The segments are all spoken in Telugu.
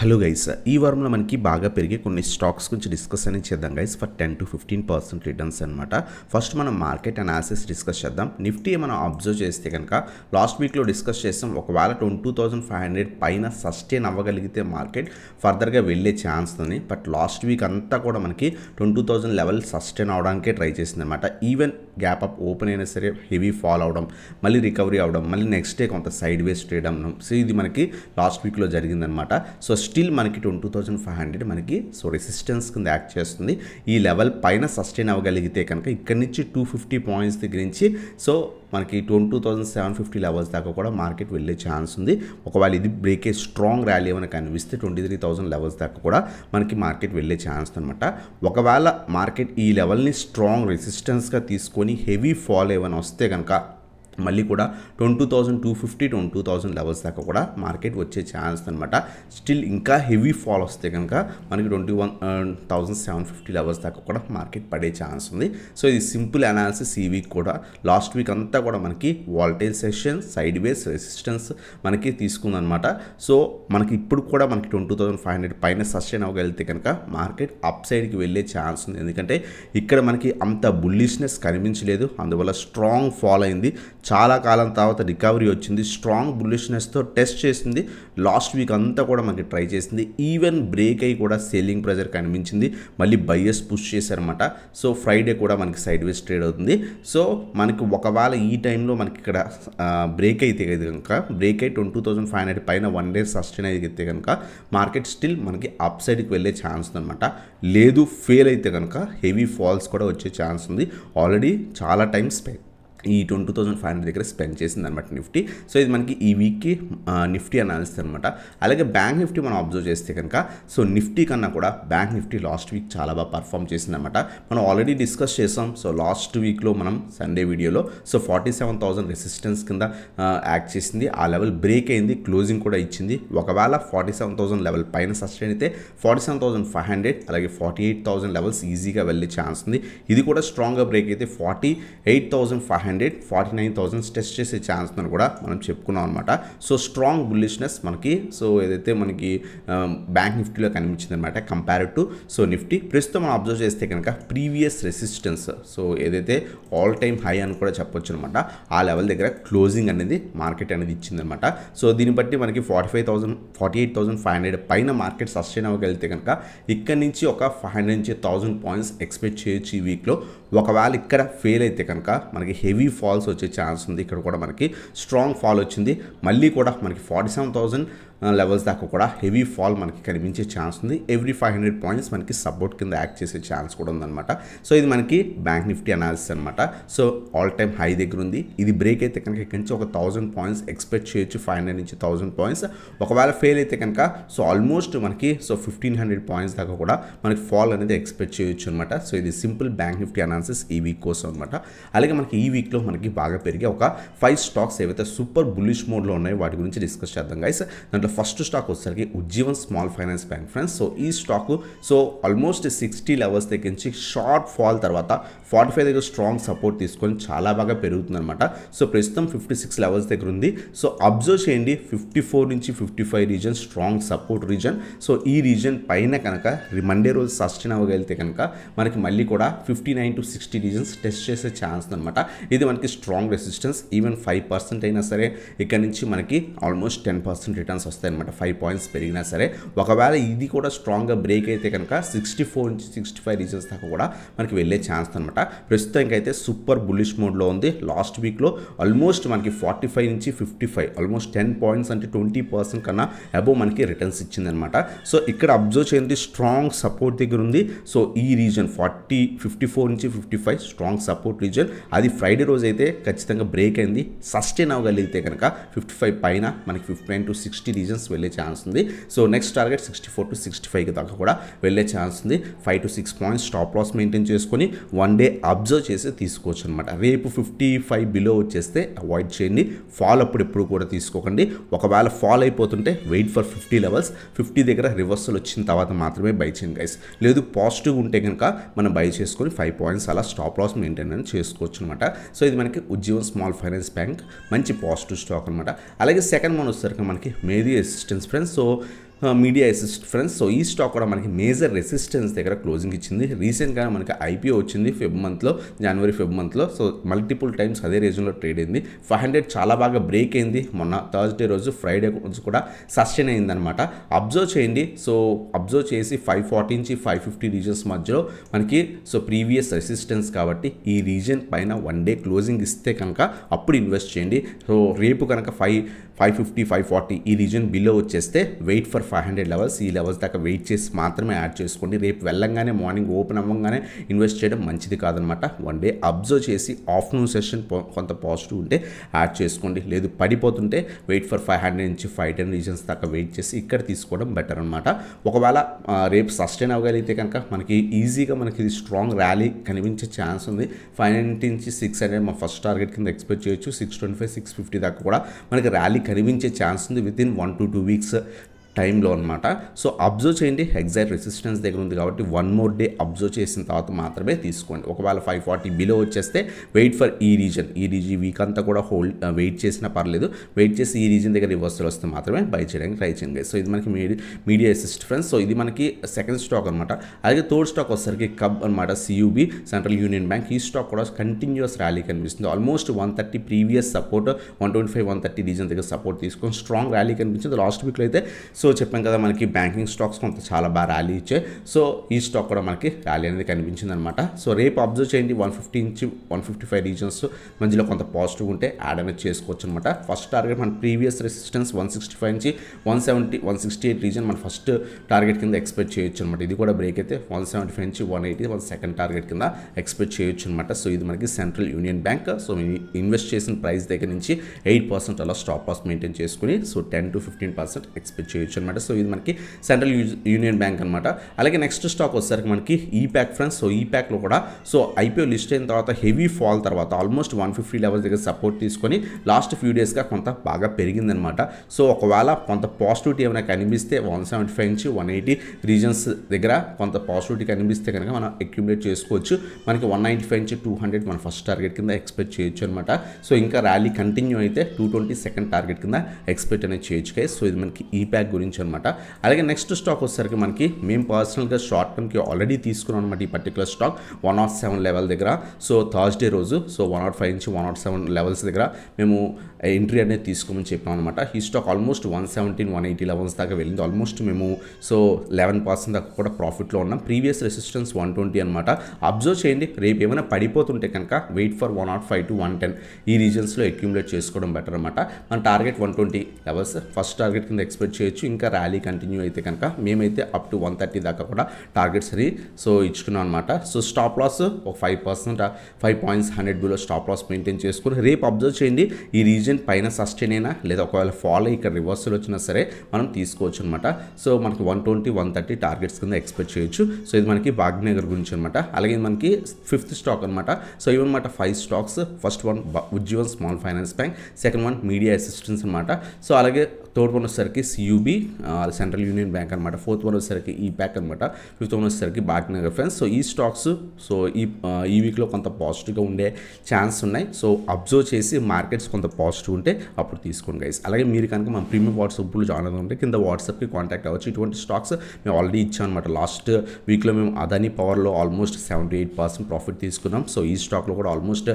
హలో గైస్ ఈ వారంలో మనకి బాగా పెరిగే కొన్ని స్టాక్స్ గురించి డిస్కస్ అనేది చేద్దాం guys for ten to fifteen percent returns అనమాట ఫస్ట్ మనం మార్కెట్ అనాలిసిస్ డిస్కస్ చేద్దాం నిఫ్టీ మనం అబ్జర్వ్ చేస్తే కనుక లాస్ట్ వీక్లో డిస్కస్ చేస్తాం ఒకవేళ ట్వంటీ థౌసండ్ ఫైవ్ హండ్రెడ్ పైన సస్టైన్ అవ్వగలిగితే మార్కెట్ ఫర్దర్గా వెళ్ళే ఛాన్స్ ఉంది బట్ లాస్ట్ వీక్ అంతా కూడా మనకి ట్వంటీ థౌసండ్ లెవెల్ సస్టైన్ అవడానికే ట్రై చేసింది అనమాట ఈవెన్ గ్యాప్ అప్ ఓపెన్ అయినా సరే హెవీ ఫాల్ అవడం మళ్ళీ రికవరీ అవడం మళ్ళీ నెక్స్ట్ డే కొంత సైడ్ వేస్ ట్రేడ్ అవ్వడం సో ఇది మనకి లాస్ట్ వీక్లో జరిగిందనమాట సో స్టిల్ మనకి ట్వంటీ థౌసండ్ ఫైవ్ హండ్రెడ్ మనకి సో రెసిస్టెన్స్ కింద యాక్ట్ చేస్తుంది ఈ లెవెల్ పైన సస్టైన్ అవ్వగలిగితే కనుక ఇక్కడి నుంచి టూ ఫిఫ్టీ పాయింట్స్ దగ్గర నుంచి సో మనకి twenty thousand seven fifty levels దాకా కూడా మార్కెట్ వెళ్ళే ఛాన్స్ ఉంది ఒకవేళ ఇది బ్రేకే స్ట్రాంగ్ ర్యాలీ ఏమైనా కనిపిస్తే ట్వంటీ త్రీ థౌసండ్ లెవెల్స్ దాకా కూడా మనకి మార్కెట్ వెళ్ళే ఛాన్స్ అనమాట ఒకవేళ మార్కెట్ ఈ లెవెల్ని స్ట్రాంగ్ రెసిస్టెన్స్గా తీసుకొని కొన్ని హెవీ ఫాల్ ఏమైనా వస్తే కనుక మళ్ళీ కూడా twenty thousand two fifty twenty two thousand levels దాకా కూడా మార్కెట్ వచ్చే ఛాన్స్ అనమాట స్టిల్ ఇంకా హెవీ ఫాల్ వస్తే కనుక మనకి twenty one thousand seven fifty levels దాకా కూడా మార్కెట్ పడే ఛాన్స్ ఉంది సో ఇది సింపుల్ అనాలిసిస్ ఈ వీక్ కూడా లాస్ట్ వీక్ అంతా కూడా మనకి voltage session sideways resistance మనకి తీసుకుందనమాట సో మనకి ఇప్పుడు కూడా మనకి ట్వంటీ థౌసండ్ ఫైవ్ హండ్రెడ్ పైన సస్టైన్ అవ్వగలిగితే కనుక మార్కెట్ అప్ సైడ్కి వెళ్ళే ఛాన్స్ ఉంది ఎందుకంటే ఇక్కడ మనకి అంత బుల్లిష్నెస్ కనిపించలేదు అందువల్ల స్ట్రాంగ్ ఫాల్ అయింది చాలా కాలం తర్వాత రికవరీ వచ్చింది స్ట్రాంగ్ బుల్లిష్నెస్తో టెస్ట్ చేసింది లాస్ట్ వీక్ అంతా కూడా మనకి ట్రై చేసింది ఈవెన్ బ్రేక్ అయ్యి కూడా సెల్లింగ్ ప్రెజర్ కనిపించింది మళ్ళీ బయ్యస్ పుష్ చేశారనమాట సో ఫ్రైడే కూడా మనకి సైడ్ వేస్ ట్రేడ్ అవుతుంది సో మనకి ఒకవేళ ఈ టైంలో మనకి ఇక్కడ బ్రేక్ అయితే కనుక బ్రేక్ అయి ట్వంటీ థౌసండ్ ఫైవ్ హండ్రెడ్ పైన వన్ డే సస్టైన్ అయితే కనుక మార్కెట్ స్టిల్ మనకి అప్ సైడ్కి వెళ్ళే ఛాన్స్ అనమాట లేదు ఫెయిల్ అయితే కనుక హెవీ ఫాల్స్ కూడా వచ్చే ఛాన్స్ ఉంది ఆల్రెడీ చాలా స్పెండ్ ఈ ట్వంటీ థౌసండ్ ఫైవ్ హండ్రెడ్ దగ్గర స్పెండ్ చేసింది అనమాట నిఫ్టీ సో ఇది మనకి ఈ వీక్కి నిఫ్టీ అనాలిసిస్ అనమాట అలాగే బ్యాంక్ నిఫ్టీ మనం అబ్జర్వ్ చేస్తే కనుక సో నిఫ్టీ కన్నా కూడా బ్యాంక్ నిఫ్టీ లాస్ట్ వీక్ చాలా బాగా పర్ఫామ్ చేసింది అనమాట మనం ఆల్రెడీ డిస్కస్ చేసాం సో లాస్ట్ వీక్లో మనం సండే వీడియోలో so forty seven thousand resistance కింద యాక్ట్ చేసింది ఆ లెవెల్ బ్రేక్ అయింది క్లోజింగ్ కూడా ఇచ్చింది ఒకవేళ ఫార్టీ సెవెన్ థౌసండ్ లెవెల్ పైన సస్టైన్ అయితే forty seven thousand five hundred అలాగే ఫార్టీ ఎయిట్ థౌసండ్ లెవెల్స్ ఈజీగా వెళ్ళే ఛాన్స్ ఉంది ఇది కూడా స్ట్రాంగ్గా బ్రేక్ అయితే forty eight thousand five hundred hundred forty nine thousands test చేసే ఛాన్స్ అని కూడా మనం చెప్పుకున్నాం అనమాట సో స్ట్రాంగ్ బుల్లిష్నెస్ మనకి సో ఏదైతే మనకి బ్యాంక్ నిఫ్టీలో కనిపించింది అనమాట కంపేర్డ్ టు సో నిఫ్టీ ప్రస్తుతం మనం అబ్జర్వ్ చేస్తే కనుక ప్రీవియస్ రెసిస్టెన్స్ సో ఏదైతే ఆల్ టైమ్ హై అని కూడా చెప్పొచ్చు అనమాట ఆ లెవెల్ దగ్గర క్లోజింగ్ అనేది మార్కెట్ అనేది ఇచ్చిందనమాట సో దీన్ని బట్టి మనకి forty five thousand forty eight thousand five hundred పైన మార్కెట్ సస్టైన్ అవ్వగలిగితే కనుక ఇక్కడ నుంచి ఒక ఫైవ్ హండ్రెడ్ నుంచి థౌసండ్ పాయింట్స్ ఎక్స్పెక్ట్ చేయొచ్చు ఈ వీక్లో ఒకవేళ ఇక్కడ ఫెయిల్ అయితే కనుక మనకి హెవీ ఫాల్స్ వచ్చే ఛాన్స్ ఉంది ఇక్కడ కూడా మనకి స్ట్రాంగ్ ఫాల్ వచ్చింది మళ్ళీ కూడా మనకి ఫార్టీ సెవెన్ థౌజండ్ లెవెల్స్ దాకా కూడా హెవీ ఫాల్ మనకి కనిపించే ఛాన్స్ ఉంది ఎవ్రీ ఫైవ్ హండ్రెడ్ పాయింట్స్ మనకి సపోర్ట్ కింద యాక్ట్ చేసే ఛాన్స్ కూడా ఉందన్నమాట సో ఇది మనకి బ్యాంక్ నిఫ్టీ అనాలిసిస్ అనమాట సో ఆల్ టైమ్ హై దగ్గర ఉంది ఇది బ్రేక్ అయితే కనుక ఇక్కడి నుంచి ఒక థౌసండ్ పాయింట్స్ ఎక్స్పెక్ట్ చేయొచ్చు ఫైవ్ హండ్రెడ్ నుంచి థౌసండ్ పాయింట్స్ ఒకవేళ ఫెయిల్ అయితే కనుక సో ఆల్మోస్ట్ మనకి సో ఫిఫ్టీన్ హండ్రెడ్ పాయింట్స్ దాకా కూడా మనకి ఫాల్ అనేది ఎక్స్పెక్ట్ చేయొచ్చు అనమాట సో ఇది సింపుల్ బ్యాంక్ నిఫ్టీ అనాలిసిస్ ఈ వీక్ కోసం అనమాట అలాగే మనకి ఈ వీక్లో మనకి బాగా పెరిగే ఒక ఫైవ్ స్టాక్స్ ఏవైతే సూపర్ బుల్లిష్ మోడ్లో ఉన్నాయో వాటి గురించి డిస్కస్ చేద్దాం గైస్ దాంట్లో దాంట్లో ఫస్ట్ స్టాక్ వచ్చేసరికి Ujjivan small finance bank friends so ఈ stock so almost sixty levels తగ్గించి షార్ట్ ఫాల్ తర్వాత ఫార్టీ ఫైవ్ దగ్గర స్ట్రాంగ్ సపోర్ట్ తీసుకొని చాలా బాగా పెరుగుతుందన్నమాట సో ప్రస్తుతం ఫిఫ్టీ సిక్స్ లెవెల్స్ దగ్గర ఉంది సో అబ్జర్వ్ చేయండి ఫిఫ్టీ ఫోర్ నుంచి fifty five region strong support region so ఈ రీజన్ పైన కనుక మండే రోజు సస్టైన్ అవ్వగలిగితే కనుక మనకి మళ్ళీ కూడా fifty nine to sixty regions test చేసే ఛాన్స్ అనమాట ఇది మనకి strong resistance even five percent అయినా సరే ఇక్కడ నుంచి మనకి ఆల్మోస్ట్ టెన్ పర్సెంట్ రిటర్న్స్ వస్తాయి అనమాట ఫైవ్ పాయింట్స్ పెరిగినా సరే ఒకవేళ ఇది కూడా స్ట్రాంగ్గా బ్రేక్ అయితే కనుక సిక్స్టీ ఫోర్ నుంచి సిక్స్టీ ఫైవ్ రీజన్స్ దాకా కూడా మనకి వెళ్ళే ఛాన్స్ అనమాట ప్రస్తుతానికి అయితే సూపర్ బుల్లిష్ మోడ్లో ఉంది లాస్ట్ వీక్లో ఆల్మోస్ట్ మనకి ఫార్టీ ఫైవ్ నుంచి fifty five almost ten points అంటే ట్వంటీ పర్సెంట్ కన్నా అబోవ్ మనకి రిటర్న్స్ ఇచ్చిందనమాట సో ఇక్కడ అబ్జర్వ్ చేయండి స్ట్రాంగ్ సపోర్ట్ దగ్గర ఉంది సో ఈ రీజన్ ఫార్టీ ఫిఫ్టీ ఫోర్ నుంచి fifty five strong support region అది ఫ్రైడే రోజు అయితే ఖచ్చితంగా బ్రేక్ అయింది సస్టైన్ అవ్వగలిగితే కనుక ఫిఫ్టీ ఫైవ్ పైన మనకి fifty nine to sixty regions వెళ్ళే ఛాన్స్ ఉంది so next target sixty four to sixty ఫైవ్కి దాకా కూడా వెళ్ళే ఛాన్స్ ఉంది five to six points stop loss maintain చేసుకొని వన్ డే అబ్జర్వ్ చేసి తీసుకోవచ్చు అనమాట రేపు ఫిఫ్టీ ఫైవ్ బిలో వచ్చేస్తే అవాయిడ్ చేయండి ఫాల్ అప్పుడు ఎప్పుడు కూడా తీసుకోకండి ఒకవేళ ఫాల్ అయిపోతుంటే wait for fifty levels fifty దగ్గర రివర్సల్ వచ్చిన తర్వాత మాత్రమే బై చేయండి గైస్ లేదు పాజిటివ్ ఉంటే కనుక మనం బై చేసుకొని ఫైవ్ పాయింట్స్ అలా స్టాప్ లాస్ మెయింటైన్ అని చేసుకోవచ్చు అనమాట సో ఇది మనకి ఉజ్జీవన్ స్మాల్ ఫైనాన్స్ బ్యాంక్ మంచి పాజిటివ్ స్టాక్ అనమాట అలాగే సెకండ్ మనం వచ్చేసరికి మనకి మేది assistance friends so media assist friends so ఈ స్టాక్ కూడా మనకి మేజర్ రెసిస్టెన్స్ దగ్గర క్లోజింగ్ ఇచ్చింది రీసెంట్గా మనకి ఐపీఓ వచ్చింది ఫిబ్ మంత్లో జనవరి ఫిబ్ మంత్లో సో మల్టిపుల్ టైమ్స్ అదే రీజన్లో ట్రేడ్ అయింది ఫైవ్ హండ్రెడ్ చాలా బాగా బ్రేక్ అయింది మొన్న థర్స్డే రోజు ఫ్రైడే రోజు కూడా సస్టైన్ అయిందనమాట అబ్జర్వ్ చేయండి సో అబ్జర్వ్ చేసి ఫైవ్ ఫార్టీ నుంచి ఫైవ్ ఫిఫ్టీ రీజన్స్ మధ్యలో మనకి సో ప్రీవియస్ రెసిస్టెన్స్ కాబట్టి ఈ రీజన్ పైన వన్ డే క్లోజింగ్ ఇస్తే కనుక అప్పుడు ఇన్వెస్ట్ చేయండి సో రేపు కనుక five five fifty five forty ఈ రీజన్ బిలో వచ్చేస్తే wait for five hundred levels ఈ లెవెల్స్ దాకా వెయిట్ చేసి మాత్రమే యాడ్ చేసుకోండి రేపు వెళ్ళంగానే మార్నింగ్ ఓపెన్ అవ్వగానే ఇన్వెస్ట్ చేయడం మంచిది కాదనమాట వన్ డే అబ్జర్వ్ చేసి ఆఫ్టర్నూన్ సెషన్ కొంత పాజిటివ్ ఉంటే యాడ్ చేసుకోండి లేదు పడిపోతుంటే వెయిట్ ఫర్ ఫైవ్ హండ్రెడ్ నుంచి ఫైవ్ టెన్ రీజన్స్ దాకా వెయిట్ చేసి ఇక్కడ తీసుకోవడం బెటర్ అనమాట ఒకవేళ రేపు సస్టైన్ అవ్వగలిగితే కనుక మనకి ఈజీగా మనకి ఇది స్ట్రాంగ్ ర్యాలీ కనిపించే ఛాన్స్ ఉంది ఫైవ్ హండ్రెడ్ నుంచి సిక్స్ హండ్రెడ్ మా ఫస్ట్ టార్గెట్ కింద ఎక్స్పెక్ట్ చేయొచ్చు six twenty five six fifty దాకా కూడా మనకి ర్యాలీ కనిపించే ఛాన్స్ ఉంది within one to two weeks టైంలో అనమాట సో అబ్జర్వ్ చేయండి ఎగ్జాక్ట్ రెసిస్టెన్స్ దగ్గర ఉంది కాబట్టి వన్ మోర్ డే అబ్జర్వ్ చేసిన తర్వాత మాత్రమే తీసుకోండి ఒకవేళ ఫైవ్ ఫార్టీ బిలో వచ్చేస్తే వెయిట్ ఫర్ ఈ రీజన్ ఈ రీజన్ వీక్ అంతా కూడా హోల్డ్ వెయిట్ చేసినా పర్లేదు వెయిట్ చేసి ఈ రీజన్ దగ్గర రివర్సల్ వస్తే మాత్రమే బై చేయడానికి ట్రై చేయండి సో ఇది మనకి మీడియా అసిస్ట్ ఫ్రెండ్స్ సో ఇది మనకి సెకండ్ స్టాక్ అనమాట అలాగే థర్డ్ స్టాక్ వచ్చేసరికి కబ్ అనమాట సియూబీ సెంట్రల్ యూనియన్ బ్యాంక్ ఈ స్టాక్ కూడా కంటిన్యూస్ ర్యాలీ కనిపిస్తుంది almost one thirty previous support one twenty five one thirty region దగ్గర సపోర్ట్ తీసుకొని స్ట్రాంగ్ ర్యాలీ కనిపించింది లాస్ట్ వీక్లో అయితే సో చెప్పాం కదా మనకి బ్యాంకింగ్ స్టాక్స్ కొంత చాలా బాగా ర్యాలీ ఇచ్చాయి సో ఈ స్టాక్ కూడా మనకి ర్యాలీ అనేది కనిపించింది అనమాట సో రేపు అబ్జర్వ్ చేయండి వన్ ఫిఫ్టీ నుంచి వన్ ఫిఫ్టీ ఫైవ్ రీజన్స్ మధ్యలో కొంత పాజిటివ్ ఉంటే యాడ్ అనేది చేసుకోవచ్చు అనమాట ఫస్ట్ టార్గెట్ మన previous resistance one sixty five నుంచి one seventy one sixty eight region మన ఫస్ట్ టార్గెట్ కింద ఎక్స్పెక్ట్ చేయొచ్చు అనమాట ఇది కూడా బ్రేక్ అయితే వన్ సెవెంటీ ఫైవ్ నుంచి one eighty one second target కింద ఎక్స్పెక్ట్ చేయొచ్చు అనమాట సో ఇది మనకి central union bank so invest చేసిన ప్రైస్ దగ్గర నుంచి ఎయిట్ పర్సెంట్ అలా స్టాప్ లాస్ మెయింటైన్ చేసుకుని so ten to fifteen percent expect చేయొచ్చు చూడొచ్చు అనమాట సో ఇది మనకి సెంట్రల్ యూనియన్ బ్యాంక్ అనమాట అలాగే నెక్స్ట్ స్టాక్ వచ్చేసరికి మనకి ఈ ప్యాక్ ఫ్రెండ్స్ సో ఈ ప్యాక్లో కూడా సో ఐపీఓ లిస్ట్ అయిన తర్వాత హెవీ ఫాల్ తర్వాత ఆల్మోస్ట్ వన్ ఫిఫ్టీ లెవెల్స్ దగ్గర సపోర్ట్ తీసుకొని లాస్ట్ ఫ్యూ డేస్గా కొంత బాగా పెరిగిందనమాట సో ఒకవేళ కొంత పాజిటివిటీ ఏమైనా కనిపిస్తే వన్ సెవెంటీ ఫైవ్ నుంచి వన్ ఎయిటీ రీజన్స్ దగ్గర కొంత పాజిటివిటీ కనిపిస్తే కనుక మనం అక్యుమిలేట్ చేసుకోవచ్చు మనకి వన్ నైంటీ ఫైవ్ నుంచి టూ హండ్రెడ్ మన ఫస్ట్ టార్గెట్ కింద ఎక్స్పెక్ట్ చేయొచ్చు అనమాట సో ఇంకా ర్యాలీ కంటిన్యూ అయితే టూ ట్వంటీ సెకండ్ టార్గెట్ కింద ఎక్స్పెక్ట్ అనేది చేయొచ్చు సో ఇది మనకి ఈ e ప్యాక్ గురించి గురించి అనమాట అలాగే నెక్స్ట్ స్టాక్ వచ్చేసరికి మనకి మేము పర్సనల్గా షార్ట్ టర్మ్కి ఆల్రెడీ తీసుకున్నాం అనమాట ఈ particular stock one nought seven level దగ్గర సో థర్స్డే రోజు సో వన్ నాట్ ఫైవ్ నుంచి వన్ నాట్ సెవెన్ లెవెల్స్ దగ్గర మేము ఎంట్రీ eh, అనేది తీసుకోమని చెప్పాం అనమాట ఈ stock almost one seventeen one eighty levels దాకా వెళ్ళింది ఆల్మోస్ట్ మేము సో లెవెన్ పర్సెంట్ దాకా కూడా ప్రాఫిట్లో ఉన్నాం ప్రీవియస్ రెసిస్టెన్స్ వన్ ట్వంటీ అనమాట అబ్జర్వ్ చేయండి రేపు ఏమైనా పడిపోతుంటే కనుక wait for one nought five to one ten ఈ రీజన్స్లో అక్యుములేట్ చేసుకోవడం బెటర్ అనమాట మన target one twenty levels first target కింద ఎక్స్పెక్ట్ చేయొచ్చు ఇంకా ర్యాలీ కంటిన్యూ అయితే కనుక మేమైతే అప్ టు వన్ థర్టీ దాకా కూడా టార్గెట్స్ అని సో ఇచ్చుకున్నాం అనమాట సో స్టాప్ లాస్ ఒక five percent five points hundred below stop loss maintain చేసుకుని రేపు అబ్జర్వ్ చేయండి ఈ రీజన్ పైన సస్టైన్ అయినా లేదా ఒకవేళ ఫాలో ఇక్కడ రివర్సల్ వచ్చినా సరే మనం తీసుకోవచ్చు అనమాట సో మనకి one twenty one thirty targets కింద ఎక్స్పెక్ట్ చేయొచ్చు సో ఇది మనకి భాగ్యనగర్ గురించి అనమాట అలాగే మనకి ఫిఫ్త్ స్టాక్ అనమాట సో ఇవి అనమాట five stocks first one Ujjivan small finance bank second one media assistance అనమాట సో అలాగే థర్డ్ వన్ వచ్చేసరికి సియూబీ సెంట్రల్ యూనియన్ బ్యాంక్ అనమాట ఫోర్త్ వన్ వచ్చేసరికి e ఈ ప్యాక్ అనమాట ఫిఫ్త్ వన్ వచ్చేసరికి నగర్ ఫ్రెండ్స్ సో ఈ స్టాక్స్ సో ఈ ఈ వీక్లో కొంత పాజిటివ్గా ఉండే ఛాన్స్ ఉన్నాయి సో అబ్జర్వ్ చేసి మార్కెట్స్ కొంత పాజిటివ్ ఉంటే అప్పుడు తీసుకోండి గైస్ అలాగే మీరు కనుక మన ప్రీమియం వాట్సాప్ గ్రూప్లో జాయిన్ అవుతుంటే కింద వాట్సాప్కి కాంటాక్ట్ అవ్వచ్చు ఇటువంటి స్టాక్స్ మేము ఆల్రెడీ ఇచ్చాం అనమాట లాస్ట్ వీక్లో మేము అదని పవర్లో almost seventy eight percent profit తీసుకున్నాం సో ఈ స్టాక్లో కూడా ఆల్మోస్ట్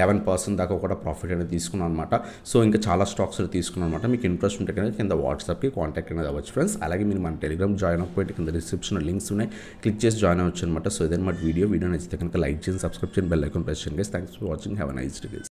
లెవెన్ పర్సెంట్ దాకా కూడా ప్రాఫిట్ అనేది తీసుకున్నాం అనమాట సో ఇంకా చాలా స్టాక్స్ తీసుకున్నాం అనమాట మీకు ఇంట్రెస్ట్ క్వశ్చన్ ఉంటే కనుక కింద వాట్సాప్కి కాంటాక్ట్ అనేది అవ్వచ్చు ఫ్రెండ్స్ అలాగే మీరు మన టెలిగ్రామ్ జాయిన్ అవ్వకపోయి కింద డిస్క్రిప్షన్లో లింక్స్ ఉన్నాయి క్లిక్ చేసి జాయిన్ అవ్వచ్చు అనమాట సో ఇదే ఇదన్నమాట వీడియో వీడియో నచ్చితే కనుక లైక్ చేయండి సబ్స్క్రైబ్ చేయండి బెల్ ఐకన్ ప్రెస్ చేయండి thanks for watching have nice day